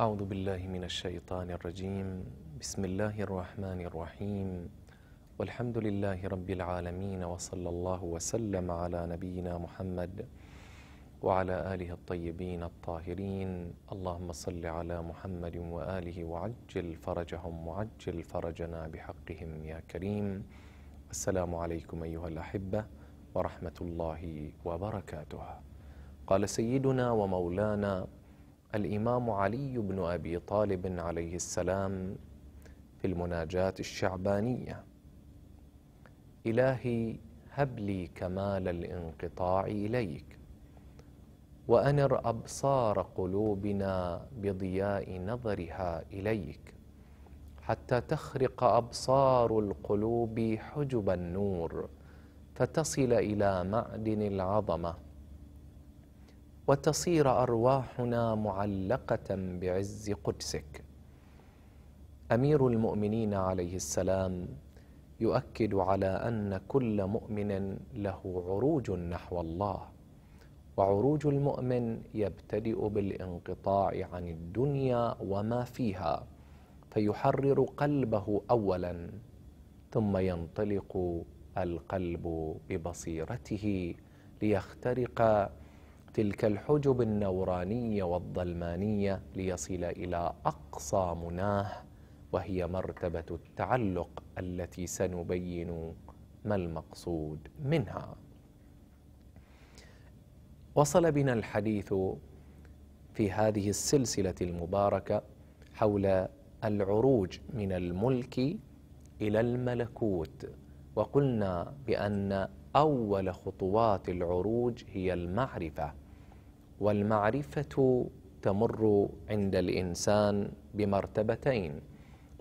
أعوذ بالله من الشيطان الرجيم بسم الله الرحمن الرحيم والحمد لله رب العالمين وصلى الله وسلم على نبينا محمد وعلى آله الطيبين الطاهرين اللهم صل على محمد وآله وعجل فرجهم وعجل فرجنا بحقهم يا كريم السلام عليكم أيها الأحبة ورحمة الله وبركاته قال سيدنا ومولانا الإمام علي بن أبي طالب عليه السلام في المناجاة الشعبانية إلهي هب لي كمال الانقطاع إليك وأنر أبصار قلوبنا بضياء نظرها إليك حتى تخرق أبصار القلوب حجب النور فتصل إلى معدن العظمة وتصير ارواحنا معلقه بعز قدسك امير المؤمنين عليه السلام يؤكد على ان كل مؤمن له عروج نحو الله وعروج المؤمن يبتدئ بالانقطاع عن الدنيا وما فيها فيحرر قلبه اولا ثم ينطلق القلب ببصيرته ليخترق تلك الحجب النورانية والظلمانية ليصل إلى أقصى مناه وهي مرتبة التعلق التي سنبين ما المقصود منها وصل بنا الحديث في هذه السلسلة المباركة حول العروج من الملك إلى الملكوت وقلنا بأن أول خطوات العروج هي المعرفة والمعرفة تمر عند الإنسان بمرتبتين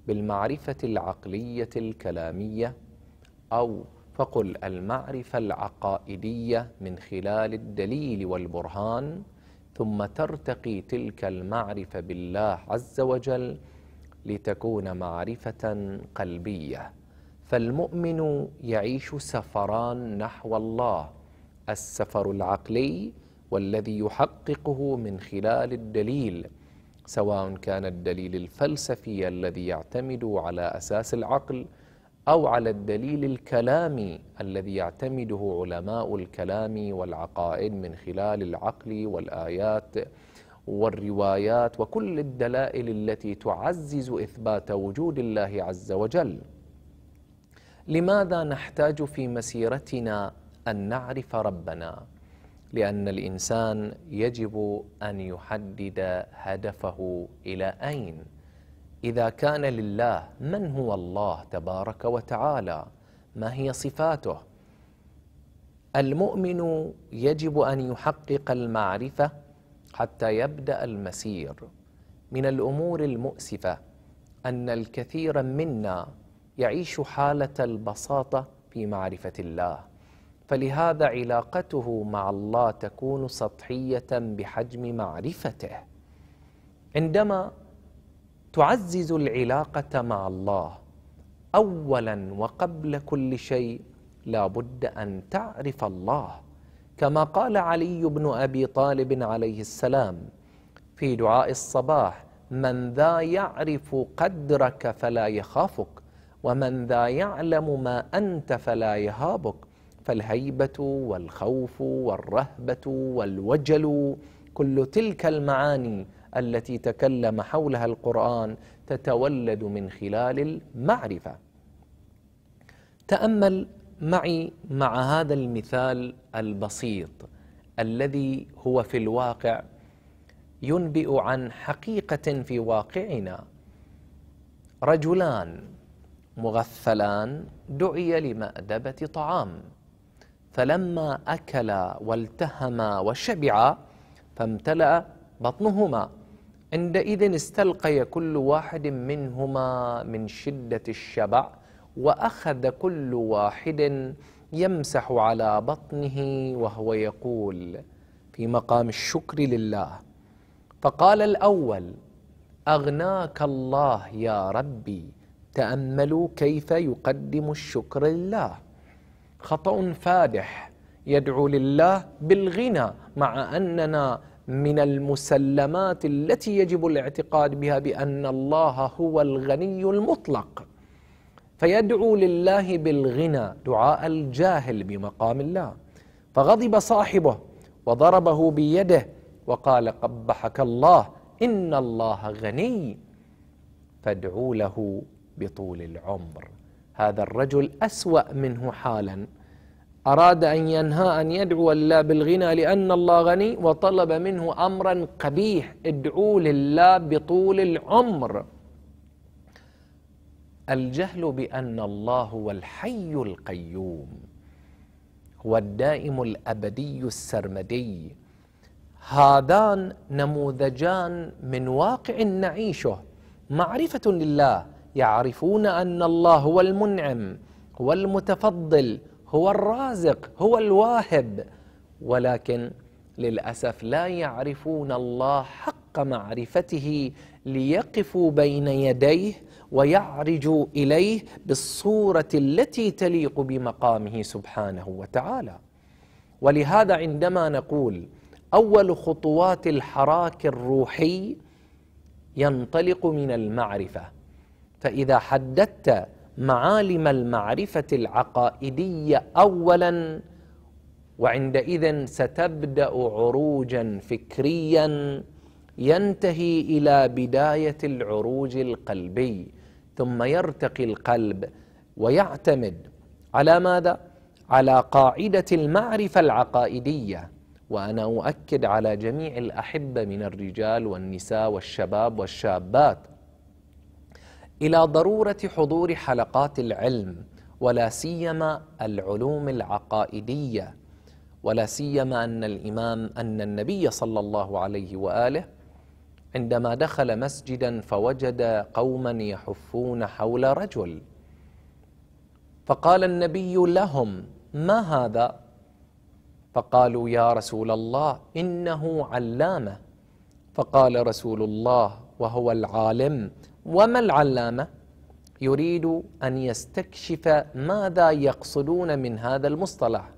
بالمعرفة العقلية الكلامية أو فقل المعرفة العقائدية من خلال الدليل والبرهان ثم ترتقي تلك المعرفة بالله عز وجل لتكون معرفة قلبية فالمؤمن يعيش سفران نحو الله السفر العقلي والذي يحققه من خلال الدليل سواء كان الدليل الفلسفي الذي يعتمد على أساس العقل أو على الدليل الكلامي الذي يعتمده علماء الكلام والعقائد من خلال العقل والآيات والروايات وكل الدلائل التي تعزز إثبات وجود الله عز وجل لماذا نحتاج في مسيرتنا أن نعرف ربنا؟ لأن الإنسان يجب أن يحدد هدفه إلى أين إذا كان لله من هو الله تبارك وتعالى ما هي صفاته المؤمن يجب أن يحقق المعرفة حتى يبدأ المسير من الأمور المؤسفة أن الكثير منا يعيش حالة البساطة في معرفة الله فلهذا علاقته مع الله تكون سطحيه بحجم معرفته عندما تعزز العلاقه مع الله اولا وقبل كل شيء لا بد ان تعرف الله كما قال علي بن ابي طالب عليه السلام في دعاء الصباح من ذا يعرف قدرك فلا يخافك ومن ذا يعلم ما انت فلا يهابك فالهيبه والخوف والرهبه والوجل كل تلك المعاني التي تكلم حولها القران تتولد من خلال المعرفه تامل معي مع هذا المثال البسيط الذي هو في الواقع ينبئ عن حقيقه في واقعنا رجلان مغفلان دعي لمأدبة طعام فلما أكل والتهما وشبعا فامتلأ بطنهما عندئذ استلقي كل واحد منهما من شدة الشبع وأخذ كل واحد يمسح على بطنه وهو يقول في مقام الشكر لله فقال الأول أغناك الله يا ربي تأملوا كيف يقدم الشكر لله خطأ فادح يدعو لله بالغنى مع أننا من المسلمات التي يجب الاعتقاد بها بأن الله هو الغني المطلق فيدعو لله بالغنى دعاء الجاهل بمقام الله فغضب صاحبه وضربه بيده وقال قبحك الله إن الله غني فادعو له بطول العمر هذا الرجل أسوأ منه حالا أراد أن ينهى أن يدعو الله بالغنى لأن الله غني وطلب منه أمرا قبيح ادعو لله بطول العمر الجهل بأن الله هو الحي القيوم هو الدائم الأبدي السرمدي هذان نموذجان من واقع نعيشه معرفة لله يعرفون ان الله هو المنعم هو المتفضل هو الرازق هو الواهب ولكن للاسف لا يعرفون الله حق معرفته ليقفوا بين يديه ويعرجوا اليه بالصوره التي تليق بمقامه سبحانه وتعالى ولهذا عندما نقول اول خطوات الحراك الروحي ينطلق من المعرفه فإذا حددت معالم المعرفة العقائدية أولا وعندئذ ستبدأ عروجا فكريا ينتهي إلى بداية العروج القلبي ثم يرتقي القلب ويعتمد على ماذا؟ على قاعدة المعرفة العقائدية وأنا أؤكد على جميع الأحبة من الرجال والنساء والشباب والشابات الى ضروره حضور حلقات العلم ولا سيما العلوم العقائديه ولا سيما ان الامام ان النبي صلى الله عليه واله عندما دخل مسجدا فوجد قوما يحفون حول رجل فقال النبي لهم ما هذا فقالوا يا رسول الله انه علامه فقال رسول الله وهو العالم وما العلامة يريد أن يستكشف ماذا يقصدون من هذا المصطلح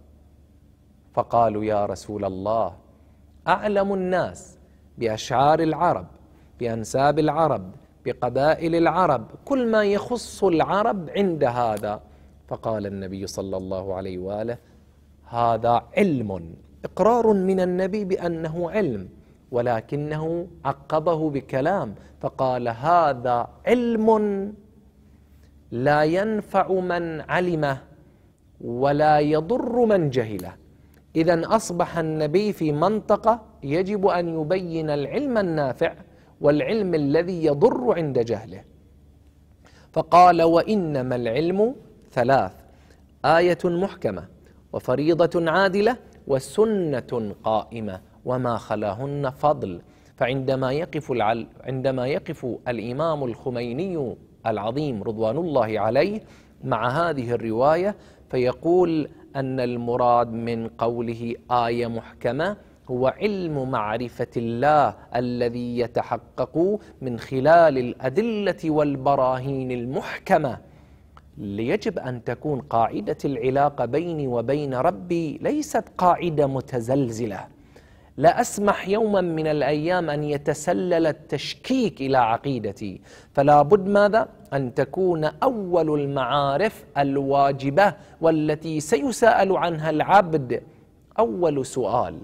فقالوا يا رسول الله أعلم الناس بأشعار العرب بأنساب العرب بقبائل العرب كل ما يخص العرب عند هذا فقال النبي صلى الله عليه واله هذا علم اقرار من النبي بانه علم ولكنه عقبه بكلام فقال هذا علم لا ينفع من علمه ولا يضر من جهله اذا اصبح النبي في منطقه يجب ان يبين العلم النافع والعلم الذي يضر عند جهله فقال وانما العلم ثلاث ايه محكمه وفريضه عادله وسنه قائمه وما خلاهن فضل فعندما يقف العل عندما يقف الإمام الخميني العظيم رضوان الله عليه مع هذه الرواية فيقول أن المراد من قوله آية محكمة هو علم معرفة الله الذي يتحقق من خلال الأدلة والبراهين المحكمة ليجب أن تكون قاعدة العلاقة بيني وبين ربي ليست قاعدة متزلزلة لا اسمح يوما من الايام ان يتسلل التشكيك الى عقيدتي فلا بد ماذا ان تكون اول المعارف الواجبه والتي سيسال عنها العبد اول سؤال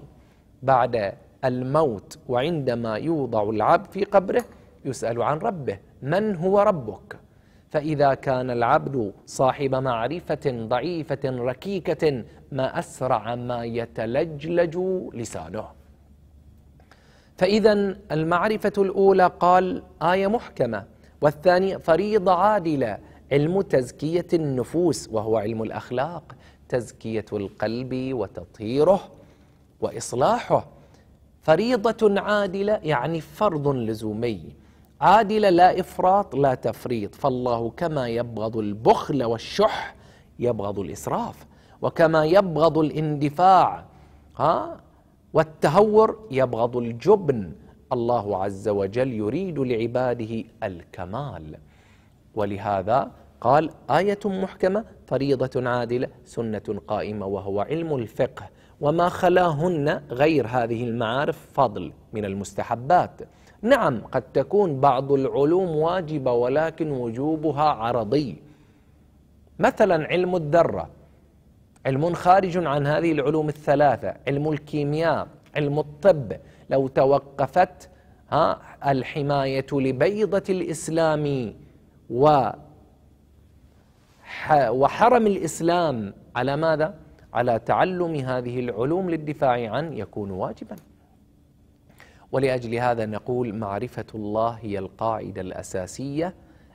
بعد الموت وعندما يوضع العبد في قبره يسال عن ربه من هو ربك فاذا كان العبد صاحب معرفه ضعيفه ركيكه ما اسرع ما يتلجلج لسانه فإذا المعرفة الأولى قال آية محكمة والثانية فريضة عادلة علم تزكية النفوس وهو علم الأخلاق تزكية القلب وتطهيره وإصلاحه فريضة عادلة يعني فرض لزومي عادلة لا إفراط لا تفريط فالله كما يبغض البخل والشح يبغض الإسراف وكما يبغض الاندفاع ها والتهور يبغض الجبن الله عز وجل يريد لعباده الكمال ولهذا قال آية محكمة فريضة عادلة سنة قائمة وهو علم الفقه وما خلاهن غير هذه المعارف فضل من المستحبات نعم قد تكون بعض العلوم واجبة ولكن وجوبها عرضي مثلا علم الذرة علم خارج عن هذه العلوم الثلاثة علم الكيمياء علم الطب لو توقفت ها الحماية لبيضة الإسلام و وحرم الإسلام على ماذا؟ على تعلم هذه العلوم للدفاع عن يكون واجبا ولأجل هذا نقول معرفة الله هي القاعدة الأساسية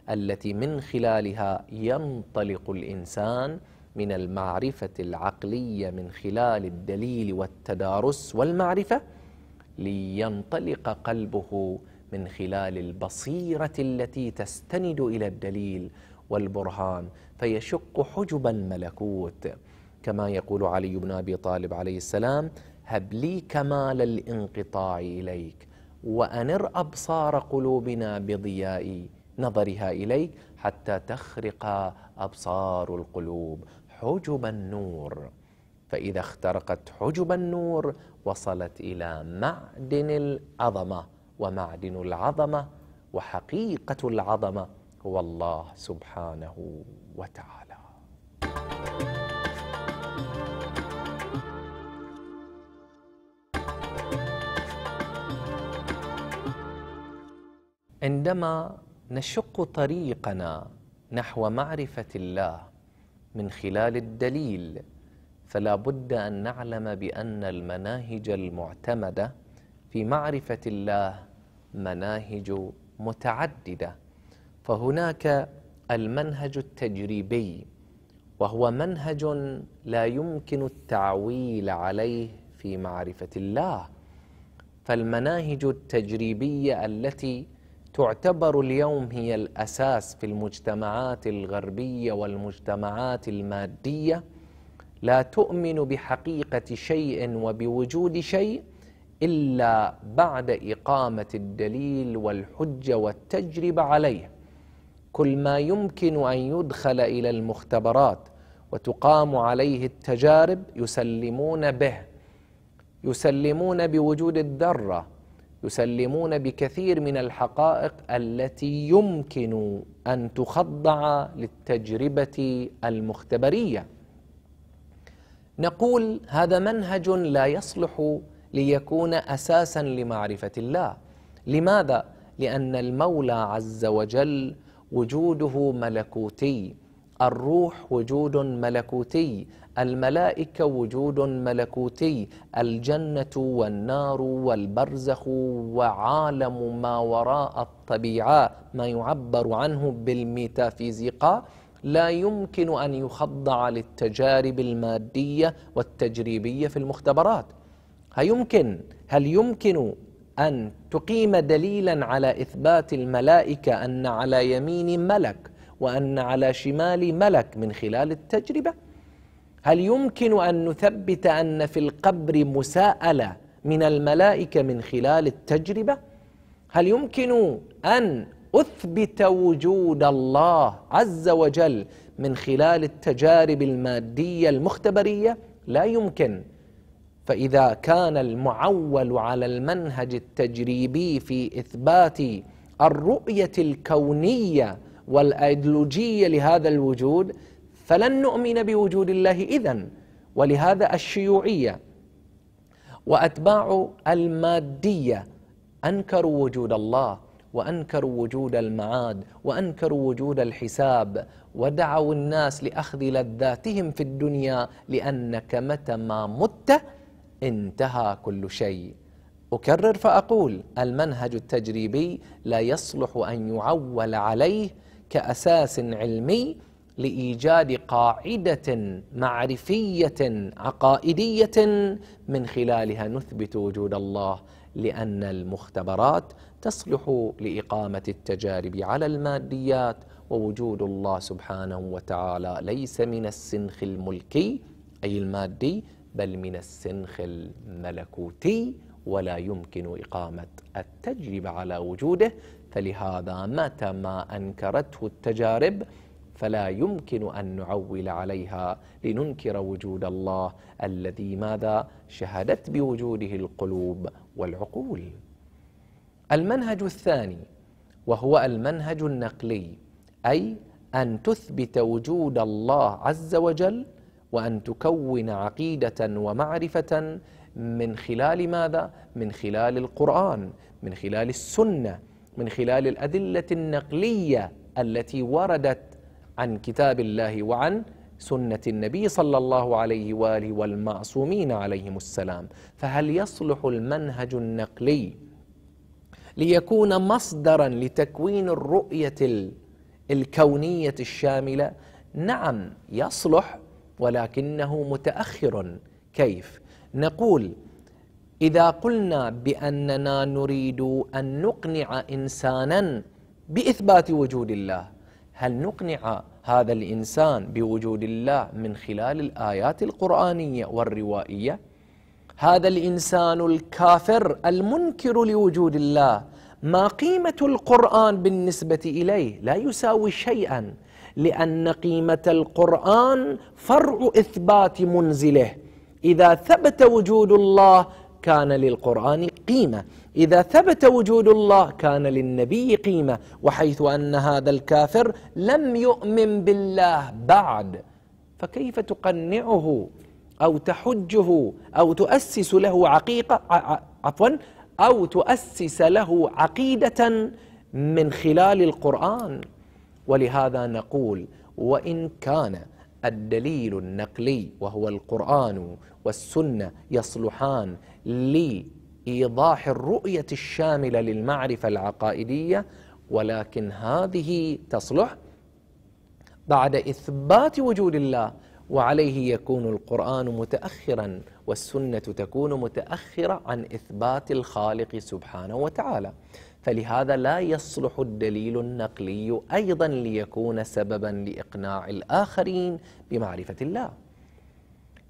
التي من خلالها ينطلق الإنسان من المعرفة العقلية من خلال الدليل والتدارس والمعرفة لينطلق قلبه من خلال البصيرة التي تستند إلى الدليل والبرهان فيشق حجب الملكوت كما يقول علي بن أبي طالب عليه السلام هب لي كمال الانقطاع إليك وأنر أبصار قلوبنا بضياء نظرها إليك حتى تخرق أبصار القلوب حجب النور فإذا اخترقت حجب النور وصلت إلى معدن العظمة ومعدن العظمة وحقيقة العظمة هو الله سبحانه وتعالى عندما نشق طريقنا نحو معرفة الله من خلال الدليل فلا بد أن نعلم بأن المناهج المعتمدة في معرفة الله مناهج متعددة فهناك المنهج التجريبي وهو منهج لا يمكن التعويل عليه في معرفة الله فالمناهج التجريبية التي تعتبر اليوم هي الاساس في المجتمعات الغربيه والمجتمعات الماديه لا تؤمن بحقيقه شيء وبوجود شيء الا بعد اقامه الدليل والحجه والتجربه عليه كل ما يمكن ان يدخل الى المختبرات وتقام عليه التجارب يسلمون به يسلمون بوجود الذره يسلمون بكثير من الحقائق التي يمكن ان تخضع للتجربه المختبريه نقول هذا منهج لا يصلح ليكون اساسا لمعرفه الله لماذا لان المولى عز وجل وجوده ملكوتي الروح وجود ملكوتي الملائكه وجود ملكوتي الجنه والنار والبرزخ وعالم ما وراء الطبيعه ما يعبر عنه بالميتافيزيقا لا يمكن ان يخضع للتجارب الماديه والتجريبيه في المختبرات هل يمكن هل يمكن ان تقيم دليلا على اثبات الملائكه ان على يمين ملك وأن على شمالي ملك من خلال التجربة هل يمكن أن نثبت أن في القبر مساءلة من الملائكة من خلال التجربة هل يمكن أن أثبت وجود الله عز وجل من خلال التجارب المادية المختبرية لا يمكن فإذا كان المعول على المنهج التجريبي في إثبات الرؤية الكونية والايديولوجيه لهذا الوجود فلن نؤمن بوجود الله اذا ولهذا الشيوعيه واتباع الماديه انكروا وجود الله وانكروا وجود المعاد وانكروا وجود الحساب ودعوا الناس لاخذ لذاتهم في الدنيا لانك متى ما مت انتهى كل شيء اكرر فاقول المنهج التجريبي لا يصلح ان يعول عليه كاساس علمي لايجاد قاعده معرفيه عقائديه من خلالها نثبت وجود الله لان المختبرات تصلح لاقامه التجارب على الماديات ووجود الله سبحانه وتعالى ليس من السنخ الملكي اي المادي بل من السنخ الملكوتي ولا يمكن اقامه التجربه على وجوده فلهذا متى ما أنكرته التجارب فلا يمكن أن نعول عليها لننكر وجود الله الذي ماذا شهدت بوجوده القلوب والعقول المنهج الثاني وهو المنهج النقلي أي أن تثبت وجود الله عز وجل وأن تكون عقيدة ومعرفة من خلال ماذا؟ من خلال القرآن من خلال السنة من خلال الأدلة النقلية التي وردت عن كتاب الله وعن سنة النبي صلى الله عليه وآله والمعصومين عليهم السلام فهل يصلح المنهج النقلي ليكون مصدرا لتكوين الرؤية الكونية الشاملة نعم يصلح ولكنه متأخر كيف نقول إذا قلنا بأننا نريد أن نقنع إنسانا بإثبات وجود الله هل نقنع هذا الإنسان بوجود الله من خلال الآيات القرآنية والروائية هذا الإنسان الكافر المنكر لوجود الله ما قيمة القرآن بالنسبة إليه لا يساوي شيئا لأن قيمة القرآن فرع إثبات منزله إذا ثبت وجود الله كان للقرآن قيمة إذا ثبت وجود الله كان للنبي قيمة وحيث أن هذا الكافر لم يؤمن بالله بعد فكيف تقنعه أو تحجه أو تؤسس له عقيقة عفوا أو تؤسس له عقيدة من خلال القرآن ولهذا نقول وإن كان الدليل النقلي وهو القرآن والسنة يصلحان لإيضاح الرؤية الشاملة للمعرفة العقائدية ولكن هذه تصلح بعد إثبات وجود الله وعليه يكون القرآن متأخرا والسنة تكون متأخرة عن إثبات الخالق سبحانه وتعالى فلهذا لا يصلح الدليل النقلي أيضا ليكون سببا لإقناع الآخرين بمعرفة الله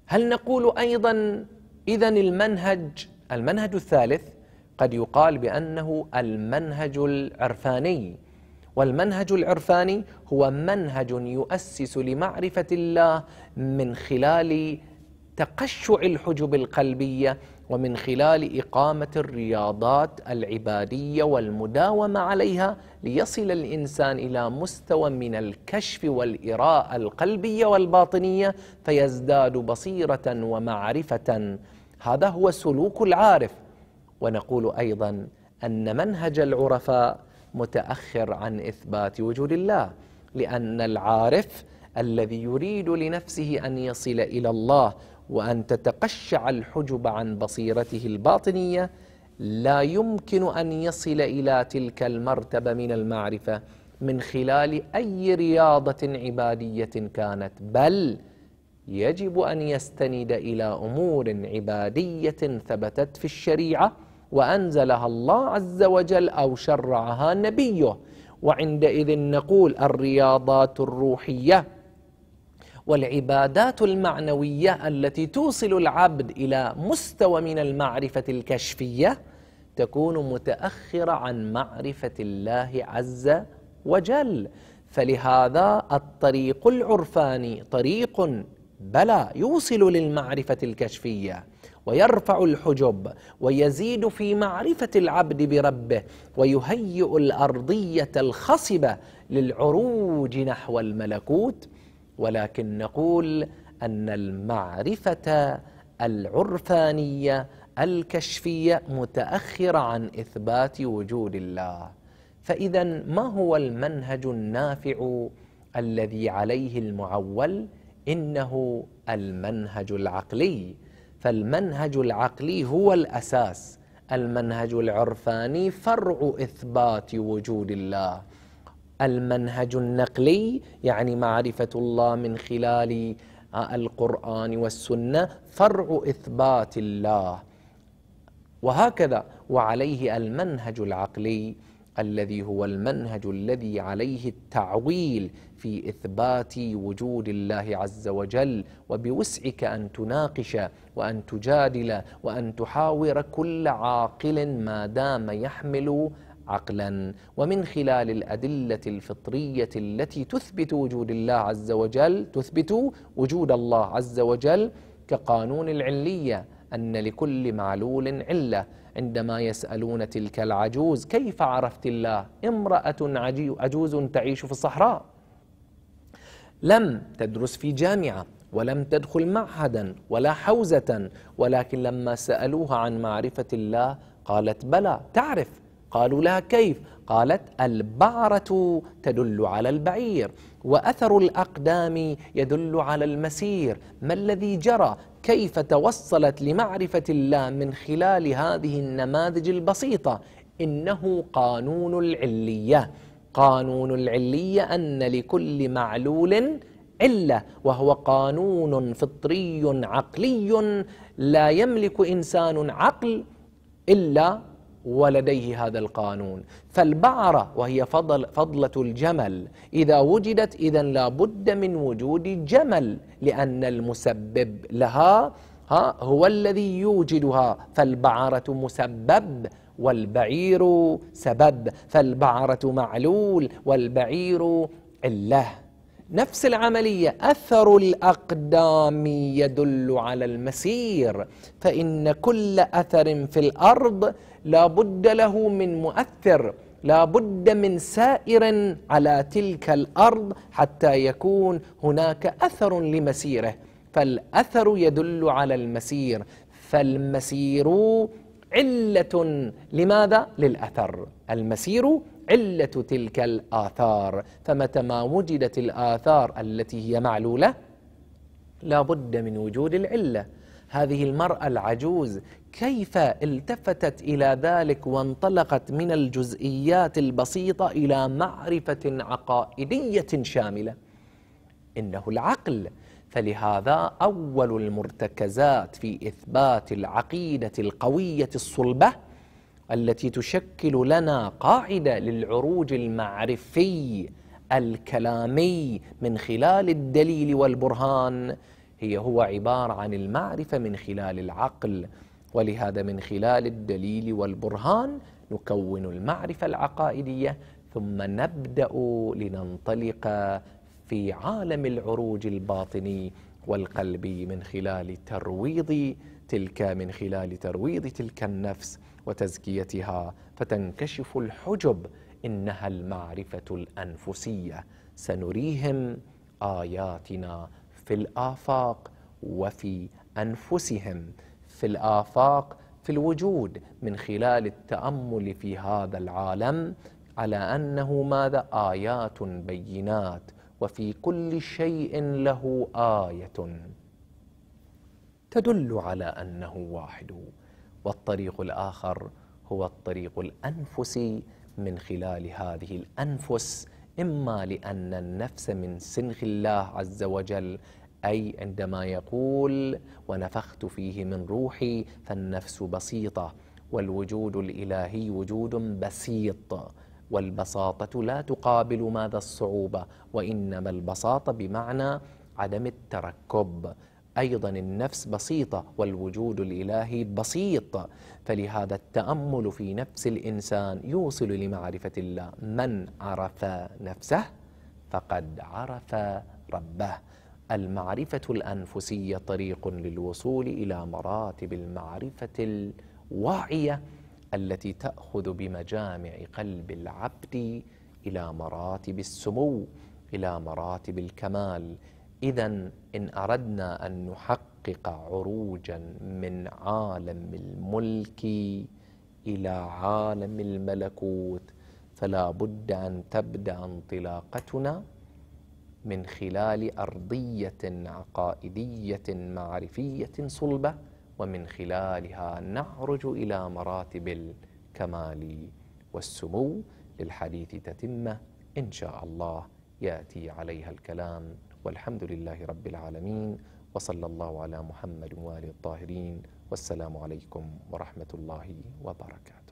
هل نقول ايضا اذا المنهج المنهج الثالث قد يقال بانه المنهج العرفاني والمنهج العرفاني هو منهج يؤسس لمعرفه الله من خلال تقشع الحجب القلبيه ومن خلال إقامة الرياضات العبادية والمداومة عليها ليصل الإنسان إلى مستوى من الكشف والإراءة القلبية والباطنية فيزداد بصيرة ومعرفة هذا هو سلوك العارف ونقول أيضا أن منهج العرفاء متأخر عن إثبات وجود الله لأن العارف الذي يريد لنفسه أن يصل إلى الله وأن تتقشع الحجب عن بصيرته الباطنية لا يمكن أن يصل إلى تلك المرتبة من المعرفة من خلال أي رياضة عبادية كانت بل يجب أن يستند إلى أمور عبادية ثبتت في الشريعة وأنزلها الله عز وجل أو شرعها نبيه وعندئذ نقول الرياضات الروحية والعبادات المعنوية التي توصل العبد إلى مستوى من المعرفة الكشفية تكون متأخرة عن معرفة الله عز وجل فلهذا الطريق العرفاني طريق بلى يوصل للمعرفة الكشفية ويرفع الحجب ويزيد في معرفة العبد بربه ويهيئ الأرضية الخصبة للعروج نحو الملكوت ولكن نقول أن المعرفة العرفانية الكشفية متأخرة عن إثبات وجود الله فإذا ما هو المنهج النافع الذي عليه المعول إنه المنهج العقلي فالمنهج العقلي هو الأساس المنهج العرفاني فرع إثبات وجود الله المنهج النقلي يعني معرفة الله من خلال آه، القرآن والسنة فرع إثبات الله وهكذا وعليه المنهج العقلي الذي هو المنهج الذي عليه التعويل في اثبات وجود الله عز وجل وبوسعك ان تناقش وان تجادل وان تحاور كل عاقل ما دام يحمل عقلا ومن خلال الأدلة الفطرية التي تثبت وجود الله عز وجل تثبت وجود الله عز وجل كقانون العلية أن لكل معلول علة عندما يسألون تلك العجوز كيف عرفت الله امرأة عجوز تعيش في الصحراء لم تدرس في جامعة ولم تدخل معهدا ولا حوزة ولكن لما سألوها عن معرفة الله قالت بلى تعرف قالوا لها كيف قالت البعرة تدل على البعير وأثر الأقدام يدل على المسير ما الذي جرى كيف توصلت لمعرفة الله من خلال هذه النماذج البسيطة إنه قانون العلية قانون العلية أن لكل معلول علة وهو قانون فطري عقلي لا يملك إنسان عقل إلا ولديه هذا القانون فالبعرة وهي فضل فضلة الجمل إذا وجدت إذا لابد من وجود جمل لأن المسبب لها ها هو الذي يوجدها فالبعرة مسبب والبعير سبب فالبعرة معلول والبعير عله نفس العملية أثر الأقدام يدل على المسير فإن كل أثر في الأرض لا بد له من مؤثر لا بد من سائر على تلك الارض حتى يكون هناك اثر لمسيره فالاثر يدل على المسير فالمسير عله لماذا للاثر المسير عله تلك الاثار فمتى ما وجدت الاثار التي هي معلوله لا بد من وجود العله هذه المرأة العجوز كيف التفتت إلى ذلك وانطلقت من الجزئيات البسيطة إلى معرفة عقائدية شاملة إنه العقل فلهذا أول المرتكزات في إثبات العقيدة القوية الصلبة التي تشكل لنا قاعدة للعروج المعرفي الكلامي من خلال الدليل والبرهان هي هو عبارة عن المعرفة من خلال العقل ولهذا من خلال الدليل والبرهان نكون المعرفة العقائدية ثم نبدأ لننطلق في عالم العروج الباطني والقلبي من خلال ترويض تلك من خلال ترويض تلك النفس وتزكيتها فتنكشف الحجب انها المعرفه الانفسيه سنريهم اياتنا في الآفاق وفي أنفسهم في الآفاق في الوجود من خلال التأمل في هذا العالم على أنه ماذا آيات بينات وفي كل شيء له آية تدل على أنه واحد والطريق الآخر هو الطريق الأنفسي من خلال هذه الأنفس إما لأن النفس من سنخ الله عز وجل أي عندما يقول ونفخت فيه من روحي فالنفس بسيطة والوجود الإلهي وجود بسيط والبساطة لا تقابل ماذا الصعوبة وإنما البساطة بمعنى عدم التركب أيضا النفس بسيطة والوجود الإلهي بسيط فلهذا التأمل في نفس الإنسان يوصل لمعرفة الله من عرف نفسه فقد عرف ربه المعرفة الأنفسية طريق للوصول إلى مراتب المعرفة الواعية التي تأخذ بمجامع قلب العبد إلى مراتب السمو إلى مراتب الكمال إذا إن أردنا أن نحقق عروجا من عالم الملك إلى عالم الملكوت فلا بد أن تبدأ انطلاقتنا من خلال أرضية عقائدية معرفية صلبة ومن خلالها نعرج إلى مراتب الكمال والسمو للحديث تتمة إن شاء الله يأتي عليها الكلام والحمد لله رب العالمين وصلى الله على محمد وآله الطاهرين والسلام عليكم ورحمة الله وبركاته